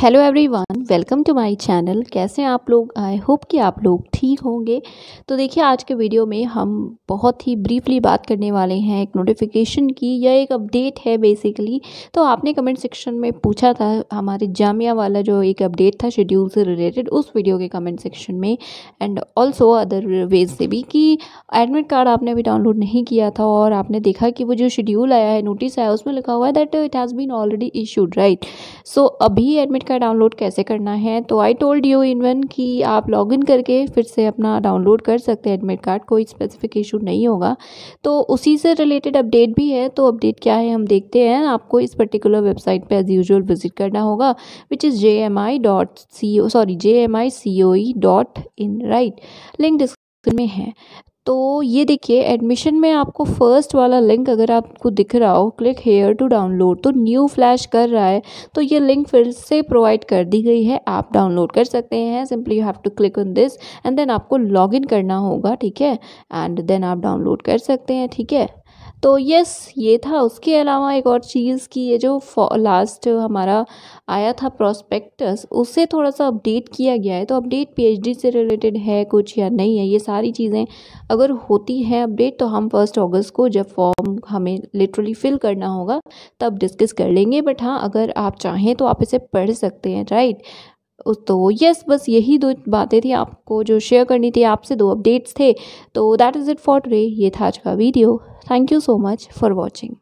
hello everyone welcome to my channel कैसे हैं आप लोग आई होप कि आप लोग ठीक होंगे तो देखिए आज के वीडियो में हम बहुत ही ब्रीफली बात करने वाले हैं एक नोटिफिकेशन की या एक अपडेट है बेसिकली तो आपने कमेंट सेक्शन में पूछा था हमारे जामिया वाला जो एक अपडेट था शेड्यूल से रिलेटेड उस वीडियो के कमेंट सेक्शन में एंड ऑल्सो अदर वेज से भी कि एडमिट कार्ड आपने अभी डाउनलोड नहीं किया था और आपने देखा कि वो जो शेड्यूल आया है नोटिस आया उसमें लिखा हुआ है that it has been already issued right so अभी एडमिट वेबसाइट का डाउनलोड कैसे करना है तो I told you in one कि आप लॉगिन करके फिर से अपना डाउनलोड कर सकते हैं एडमिट कार्ड कोई स्पेसिफिक इशू नहीं होगा तो उसी से रिलेटेड अपडेट भी है तो अपडेट क्या है हम देखते हैं आपको इस पर्टिकुलर वेबसाइट पर एज यूजल विजिट करना होगा which is J M I dot C O sorry J M I C O E dot in right link में है तो ये देखिए एडमिशन में आपको फर्स्ट वाला लिंक अगर आपको दिख रहा हो क्लिक हेयर टू डाउनलोड तो न्यू फ्लैश कर रहा है तो ये लिंक फिर से प्रोवाइड कर दी गई है आप डाउनलोड कर सकते हैं simply you have to click on this and then आपको लॉगिन करना होगा ठीक है एंड देन आप डाउनलोड कर सकते हैं ठीक है तो यस ये था उसके अलावा एक और चीज़ कि ये जो लास्ट हमारा आया था प्रोस्पेक्टस उसे थोड़ा सा अपडेट किया गया है तो अपडेट पीएचडी से रिलेटेड है कुछ या नहीं है ये सारी चीज़ें अगर होती हैं अपडेट तो हम फर्स्ट अगस्त को जब फॉर्म हमें लिटरली फिल करना होगा तब डिस्कस कर लेंगे बट हाँ अगर आप चाहें तो आप इसे पढ़ सकते हैं राइट तो यस बस यही दो बातें थी आपको जो शेयर करनी थी आपसे दो अपडेट्स थे तो that is it for today ये था आज का video thank you so much for watching